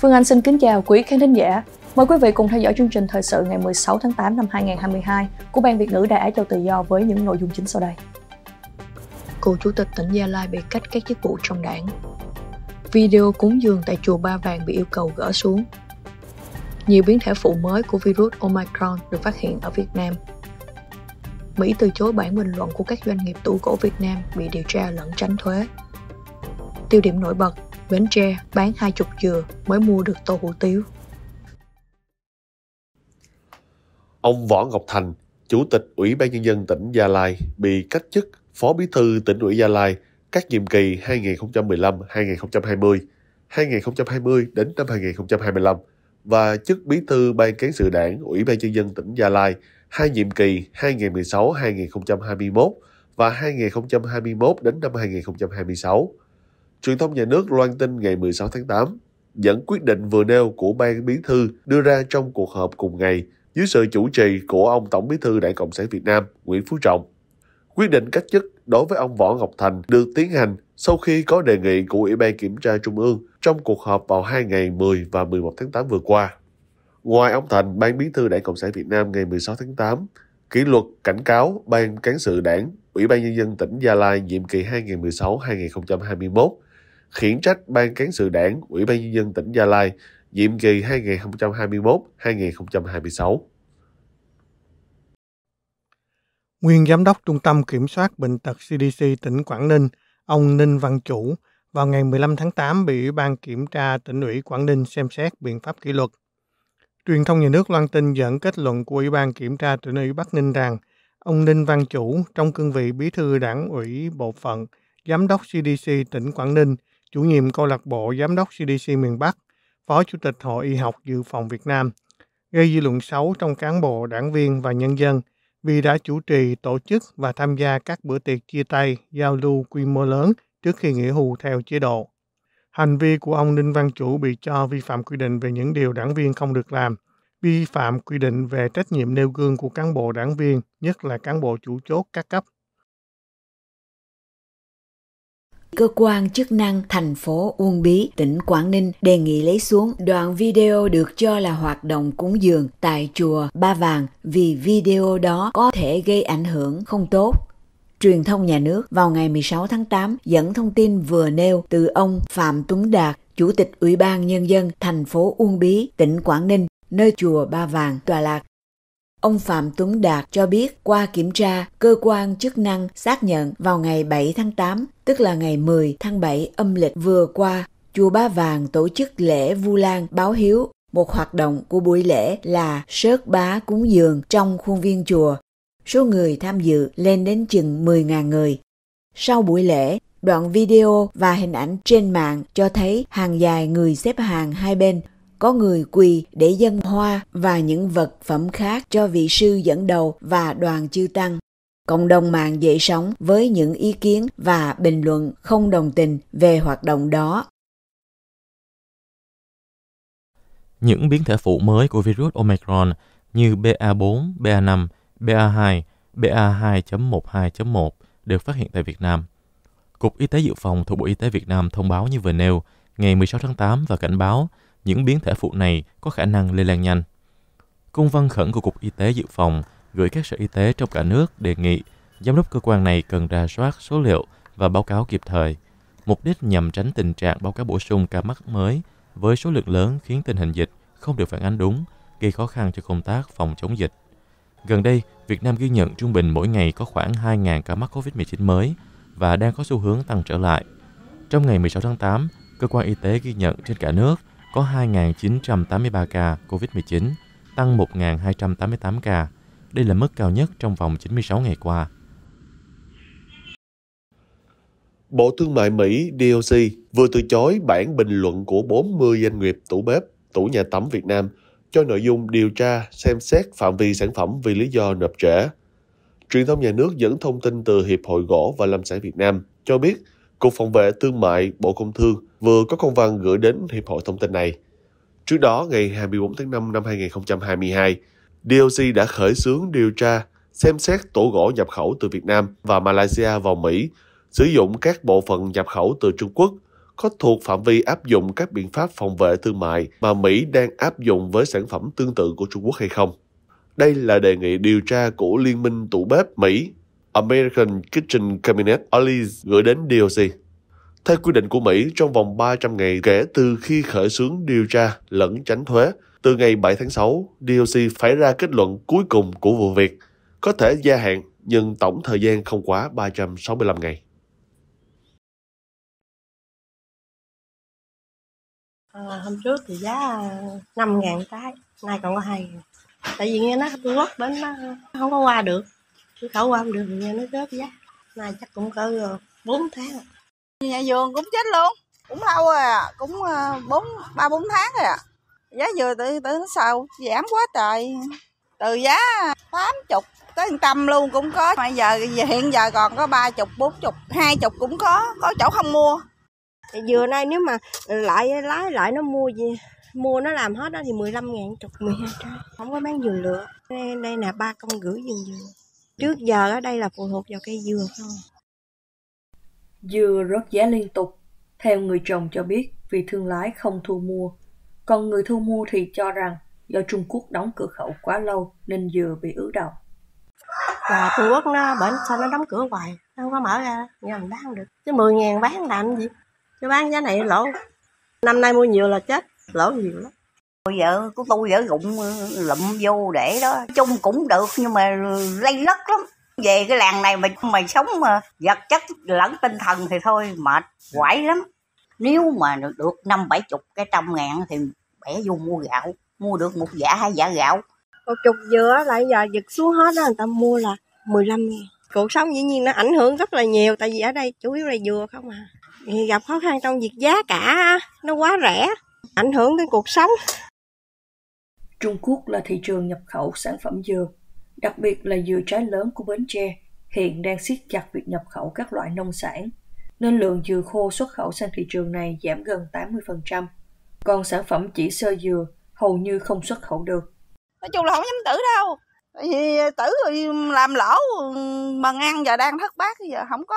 Phương Anh xin kính chào quý khán thính giả. Mời quý vị cùng theo dõi chương trình thời sự ngày 16 tháng 8 năm 2022 của Ban Việt ngữ Đại Á Châu Tự Do với những nội dung chính sau đây. Cựu Chủ tịch tỉnh Gia Lai bị cách các chức vụ trong đảng. Video cúng dường tại chùa Ba Vàng bị yêu cầu gỡ xuống. Nhiều biến thể phụ mới của virus Omicron được phát hiện ở Việt Nam. Mỹ từ chối bản bình luận của các doanh nghiệp tủ cổ Việt Nam bị điều tra lẫn tránh thuế. Tiêu điểm nổi bật Bến Tre bán hai chục dừa mới mua được tô hủ tiếu. Ông Võ Ngọc Thành, Chủ tịch Ủy ban Nhân dân tỉnh Gia Lai bị cách chức Phó Bí thư tỉnh ủy Gia Lai các nhiệm kỳ 2015-2020, 2020 đến năm 2025 và chức Bí thư Ban cán sự Đảng Ủy ban nhân dân tỉnh Gia Lai hai nhiệm kỳ 2016-2021 và 2021 đến năm 2026. Truyền thông nhà nước loan tin ngày 16 tháng 8, dẫn quyết định vừa nêu của Ban Bí thư đưa ra trong cuộc họp cùng ngày dưới sự chủ trì của ông Tổng Bí thư Đảng Cộng sản Việt Nam Nguyễn Phú Trọng. Quyết định cách chức đối với ông Võ Ngọc Thành được tiến hành sau khi có đề nghị của Ủy ban Kiểm tra Trung ương trong cuộc họp vào hai ngày 10 và 11 tháng 8 vừa qua. Ngoài ông Thành, Ban Bí thư Đảng Cộng sản Việt Nam ngày 16 tháng 8 kỷ luật cảnh cáo Ban Cán sự Đảng, Ủy ban Nhân dân tỉnh Gia Lai nhiệm kỳ 2016-2021 khiển trách Ban Cán sự Đảng, Ủy ban Nhân dân tỉnh Gia Lai, nhiệm kỳ 2021-2026. Nguyên Giám đốc Trung tâm Kiểm soát Bệnh tật CDC tỉnh Quảng Ninh, ông Ninh Văn Chủ, vào ngày 15 tháng 8 bị Ủy ban Kiểm tra tỉnh ủy Quảng Ninh xem xét biện pháp kỷ luật. Truyền thông nhà nước loan tin dẫn kết luận của Ủy ban Kiểm tra tỉnh ủy Bắc Ninh rằng ông Ninh Văn Chủ trong cương vị bí thư đảng ủy bộ phận, giám đốc CDC tỉnh Quảng Ninh – chủ nhiệm câu lạc bộ giám đốc CDC miền Bắc, phó chủ tịch Hội Y học Dự phòng Việt Nam, gây dư luận xấu trong cán bộ, đảng viên và nhân dân vì đã chủ trì, tổ chức và tham gia các bữa tiệc chia tay, giao lưu quy mô lớn trước khi nghỉ hưu theo chế độ. Hành vi của ông Ninh Văn Chủ bị cho vi phạm quy định về những điều đảng viên không được làm, vi phạm quy định về trách nhiệm nêu gương của cán bộ đảng viên, nhất là cán bộ chủ chốt các cấp Cơ quan chức năng thành phố Uông Bí, tỉnh Quảng Ninh đề nghị lấy xuống đoạn video được cho là hoạt động cúng dường tại chùa Ba Vàng vì video đó có thể gây ảnh hưởng không tốt truyền thông nhà nước vào ngày 16 tháng 8 dẫn thông tin vừa nêu từ ông Phạm Tuấn Đạt, Chủ tịch Ủy ban Nhân dân thành phố Uông Bí, tỉnh Quảng Ninh, nơi chùa Ba Vàng tọa lạc Ông Phạm Tuấn Đạt cho biết qua kiểm tra, cơ quan chức năng xác nhận vào ngày 7 tháng 8, tức là ngày 10 tháng 7 âm lịch vừa qua, Chùa Ba Vàng tổ chức lễ Vu Lan báo hiếu. Một hoạt động của buổi lễ là sớt bá cúng dường trong khuôn viên chùa. Số người tham dự lên đến chừng 10.000 người. Sau buổi lễ, đoạn video và hình ảnh trên mạng cho thấy hàng dài người xếp hàng hai bên có người quỳ để dân hoa và những vật phẩm khác cho vị sư dẫn đầu và đoàn chư tăng. Cộng đồng mạng dậy sóng với những ý kiến và bình luận không đồng tình về hoạt động đó. Những biến thể phụ mới của virus Omicron như BA4, BA5, BA2, BA2.12.1 được phát hiện tại Việt Nam. Cục Y tế Dự phòng thuộc Bộ Y tế Việt Nam thông báo như vừa nêu ngày 16 tháng 8 và cảnh báo những biến thể phụ này có khả năng lây lan nhanh. Công văn khẩn của Cục Y tế Dự phòng gửi các sở y tế trong cả nước đề nghị giám đốc cơ quan này cần ra soát số liệu và báo cáo kịp thời, mục đích nhằm tránh tình trạng báo cáo bổ sung ca mắc mới với số lượng lớn khiến tình hình dịch không được phản ánh đúng, gây khó khăn cho công tác phòng chống dịch. Gần đây, Việt Nam ghi nhận trung bình mỗi ngày có khoảng 2.000 ca mắc COVID-19 mới và đang có xu hướng tăng trở lại. Trong ngày 16 tháng 8, cơ quan y tế ghi nhận trên cả nước có 2.983 ca COVID-19, tăng 1.288 ca. Đây là mức cao nhất trong vòng 96 ngày qua. Bộ Thương mại Mỹ DOC vừa từ chối bản bình luận của 40 doanh nghiệp tủ bếp, tủ nhà tắm Việt Nam cho nội dung điều tra, xem xét phạm vi sản phẩm vì lý do nộp trễ. Truyền thông nhà nước dẫn thông tin từ Hiệp hội Gỗ và Lâm sản Việt Nam cho biết Cục Phòng vệ Thương mại Bộ Công Thương vừa có công văn gửi đến Hiệp hội thông tin này. Trước đó, ngày 24 tháng 5 năm 2022, DOC đã khởi xướng điều tra xem xét tổ gỗ nhập khẩu từ Việt Nam và Malaysia vào Mỹ, sử dụng các bộ phận nhập khẩu từ Trung Quốc có thuộc phạm vi áp dụng các biện pháp phòng vệ thương mại mà Mỹ đang áp dụng với sản phẩm tương tự của Trung Quốc hay không. Đây là đề nghị điều tra của Liên minh tủ bếp Mỹ American Kitchen Cabinet Ollie's gửi đến DOC. Theo quy định của Mỹ, trong vòng 300 ngày kể từ khi khởi xướng điều tra lẫn tránh thuế, từ ngày 7 tháng 6, DOC phải ra kết luận cuối cùng của vụ việc, có thể gia hạn nhưng tổng thời gian không quá 365 ngày. À, hôm trước thì giá 5 ờ, ngàn cái, nay còn có 2 ngàn. Tại vì nghe nó Trung Quốc đến nó ờ, không có qua được, chứ khẩu qua không được, nghe nó chết giá. Nay chắc cũng có 4 tháng rồi nhà vườn cũng chết luôn cũng lâu rồi à. cũng ờ, bốn ba bốn tháng rồi à. giá dừa từ từ sao giảm quá trời từ giá tám chục tới trăm luôn cũng có bây giờ hiện giờ còn có ba chục bốn chục hai chục cũng có có chỗ không mua dừa nay nếu mà lại lái lại nó mua gì mua nó làm hết đó thì 15 ngàn chục 12 trái không có bán dừa lựa đây, đây là ba công gửi dừa dừa trước giờ ở đây là phụ thuộc vào cây dừa không Dưa rớt giá liên tục. Theo người trồng cho biết, vì thương lái không thu mua. Còn người thu mua thì cho rằng do Trung Quốc đóng cửa khẩu quá lâu nên dừa bị ứ đầu Là Trung Quốc nó bệnh sao nó đóng cửa hoài, nó không có mở ra, nhà mình bán được. Chứ 10 ngàn bán làm gì? Chứ bán giá này lỗ. Năm nay mua nhiều là chết, lỗ nhiều lắm vợ của tôi vợ rụng lụm vô để đó chung cũng được nhưng mà lây lất lắm về cái làng này mình mày sống mà vật chất lẫn tinh thần thì thôi mệt quải lắm nếu mà được năm bảy chục cái trăm ngàn thì bẻ vô mua gạo mua được một giả hai giả gạo một chục dừa lại giờ giật xuống hết đó người ta mua là 15 ngàn cuộc sống dĩ nhiên nó ảnh hưởng rất là nhiều tại vì ở đây chủ yếu là dừa không à gặp khó khăn trong việc giá cả nó quá rẻ ảnh hưởng đến cuộc sống Trung Quốc là thị trường nhập khẩu sản phẩm dừa đặc biệt là dừa trái lớn của Bến Tre hiện đang siết chặt việc nhập khẩu các loại nông sản, nên lượng dừa khô xuất khẩu sang thị trường này giảm gần 80%, còn sản phẩm chỉ sơ dừa hầu như không xuất khẩu được. Nói chung là không dám tử đâu, vì tử rồi làm lỗ mà ăn giờ đang thất bát giờ không có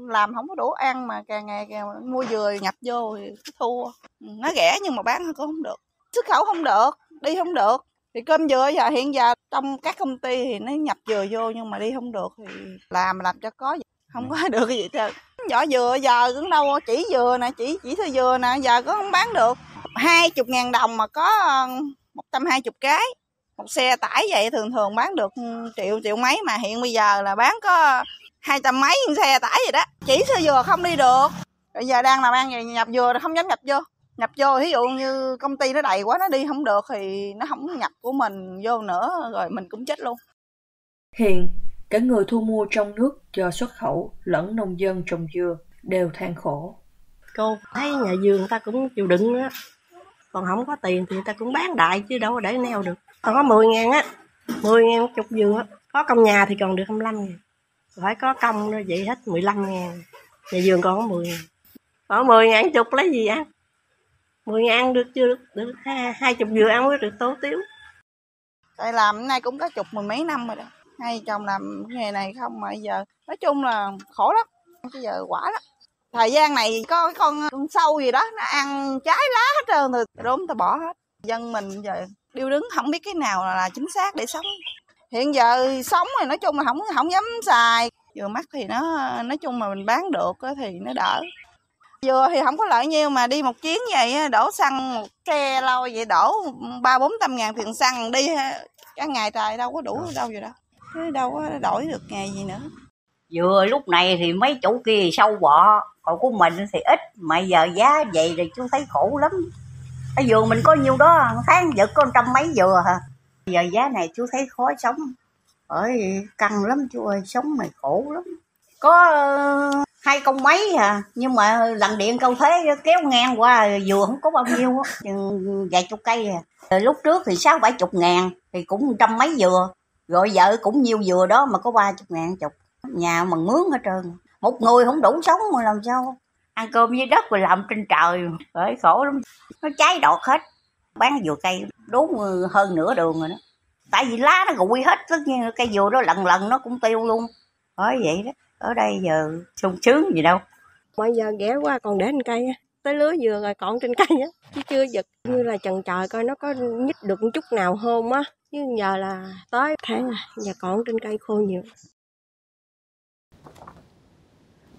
làm không có đủ ăn mà càng ngày càng mua dừa nhập vô thì thua nó rẻ nhưng mà bán cũng không được xuất khẩu không được đi không được thì cơm dừa giờ hiện giờ trong các công ty thì nó nhập dừa vô nhưng mà đi không được thì làm làm cho có không ừ. có được cái gì trơn vỏ dừa giờ cũng đâu chỉ dừa nè chỉ chỉ thôi dừa nè giờ có không bán được hai chục ngàn đồng mà có một trăm hai chục cái một xe tải vậy thường thường bán được triệu triệu mấy mà hiện bây giờ là bán có hai trăm mấy xe tải vậy đó chỉ sơ dừa không đi được bây giờ đang làm ăn gì nhập dừa không dám nhập vô nhập vô ví dụ như công ty nó đầy quá nó đi không được thì nó không nhập của mình vô nữa rồi mình cũng chết luôn hiện cả người thu mua trong nước cho xuất khẩu lẫn nông dân trồng dừa đều than khổ cô thấy nhà dừa người ta cũng chịu đựng á còn không có tiền thì người ta cũng bán đại chứ đâu có để neo được còn có 10 ngàn á 10 ngàn chục dừa á có công nhà thì còn được 25 ngàn phải có công đó vậy hết 15 ngàn nhà vườn còn có 10 ngàn còn 10 ngàn chục lấy gì ăn 10 ngàn được chưa được, được hai chục vừa ăn mới được tố tiếu tại làm nay cũng có chục mười mấy năm rồi đó hay chồng làm nghề này không mà giờ nói chung là khổ lắm bây giờ quả lắm thời gian này có cái con, con sâu gì đó nó ăn trái lá hết trơn rồi đốm ta bỏ hết dân mình giờ điêu đứng không biết cái nào là chính xác để sống hiện giờ sống thì nói chung là không không dám xài vừa mắt thì nó nói chung mà mình bán được thì nó đỡ vừa thì không có lợi nhiêu mà đi một chuyến vậy đổ xăng một ke lâu vậy đổ ba bốn trăm ngàn tiền xăng đi cả ngày trời đâu có đủ đâu vậy đâu đâu có đổi được ngày gì nữa vừa lúc này thì mấy chỗ kia sâu bọ còn của mình thì ít mà giờ giá vậy thì chú thấy khổ lắm cái vườn mình có nhiêu đó tháng vẫn có trăm mấy vừa hả à. giờ giá này chú thấy khó sống bởi căng lắm chú ơi sống mày khổ lắm có hai công mấy à nhưng mà lần điện câu thế kéo ngang qua vừa không có bao nhiêu chừng vài chục cây à lúc trước thì sáu bảy chục ngàn thì cũng trăm mấy dừa rồi vợ cũng nhiều dừa đó mà có ba chục ngàn chục nhà mà mướn hết trơn một người không đủ sống mà làm sao ăn cơm dưới đất rồi làm trên trời bởi khổ lắm nó cháy đọt hết bán dừa cây đốn hơn nửa đường rồi đó tại vì lá nó gụi hết tất nhiên cây dừa đó lần lần nó cũng tiêu luôn bởi vậy đó ở đây giờ sung sướng gì đâu mọi giờ ghé qua còn để trên cây tới lứa vừa rồi còn trên cây á chứ chưa giật như là trần trời coi nó có nhích được chút nào không á chứ giờ là tới tháng à giờ còn trên cây khô nhiều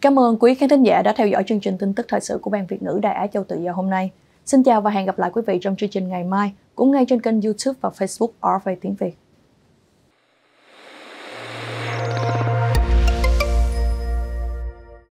Cảm ơn quý khán thính giả đã theo dõi chương trình tin tức thời sự của Ban Việt ngữ Đài Á Châu Tự do hôm nay. Xin chào và hẹn gặp lại quý vị trong chương trình ngày mai, cũng ngay trên kênh YouTube và Facebook RV Tiếng Việt.